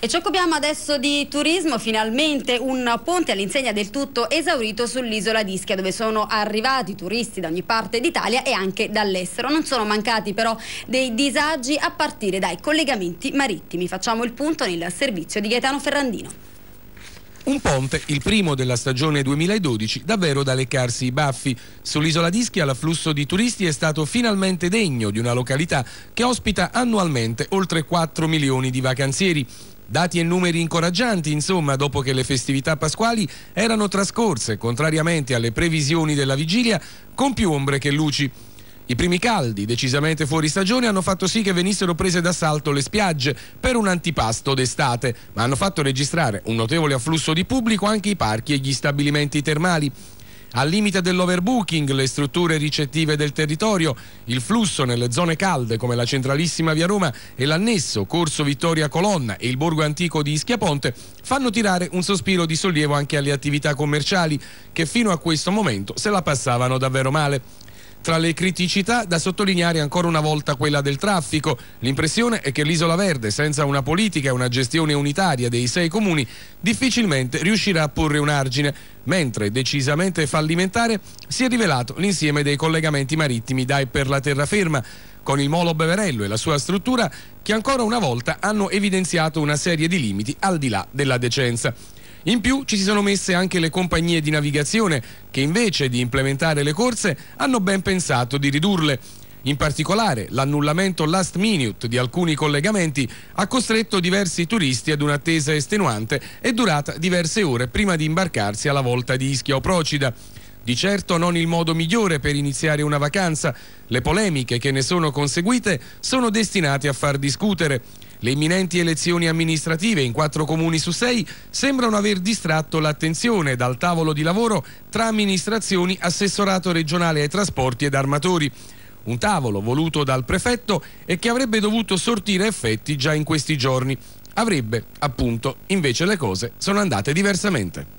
E ci occupiamo adesso di turismo, finalmente un ponte all'insegna del tutto esaurito sull'isola di Ischia dove sono arrivati turisti da ogni parte d'Italia e anche dall'estero. Non sono mancati però dei disagi a partire dai collegamenti marittimi. Facciamo il punto nel servizio di Gaetano Ferrandino. Un ponte, il primo della stagione 2012, davvero da leccarsi i baffi. Sull'isola d'Ischia l'afflusso di turisti è stato finalmente degno di una località che ospita annualmente oltre 4 milioni di vacanzieri. Dati e numeri incoraggianti, insomma, dopo che le festività pasquali erano trascorse, contrariamente alle previsioni della vigilia, con più ombre che luci. I primi caldi, decisamente fuori stagione, hanno fatto sì che venissero prese d'assalto le spiagge per un antipasto d'estate, ma hanno fatto registrare un notevole afflusso di pubblico anche i parchi e gli stabilimenti termali. Al limite dell'overbooking, le strutture ricettive del territorio, il flusso nelle zone calde come la centralissima via Roma e l'annesso Corso Vittoria Colonna e il borgo antico di Ischiaponte fanno tirare un sospiro di sollievo anche alle attività commerciali che fino a questo momento se la passavano davvero male. Tra le criticità da sottolineare ancora una volta quella del traffico. L'impressione è che l'Isola Verde, senza una politica e una gestione unitaria dei sei comuni, difficilmente riuscirà a porre un argine, mentre decisamente fallimentare si è rivelato l'insieme dei collegamenti marittimi da e per la terraferma con il Molo Beverello e la sua struttura che ancora una volta hanno evidenziato una serie di limiti al di là della decenza. In più ci si sono messe anche le compagnie di navigazione che invece di implementare le corse hanno ben pensato di ridurle. In particolare, l'annullamento last minute di alcuni collegamenti ha costretto diversi turisti ad un'attesa estenuante e durata diverse ore prima di imbarcarsi alla volta di Ischia o Procida. Di certo non il modo migliore per iniziare una vacanza. Le polemiche che ne sono conseguite sono destinate a far discutere. Le imminenti elezioni amministrative in quattro comuni su sei sembrano aver distratto l'attenzione dal tavolo di lavoro tra amministrazioni, assessorato regionale ai trasporti ed armatori. Un tavolo voluto dal prefetto e che avrebbe dovuto sortire effetti già in questi giorni. Avrebbe, appunto, invece le cose sono andate diversamente.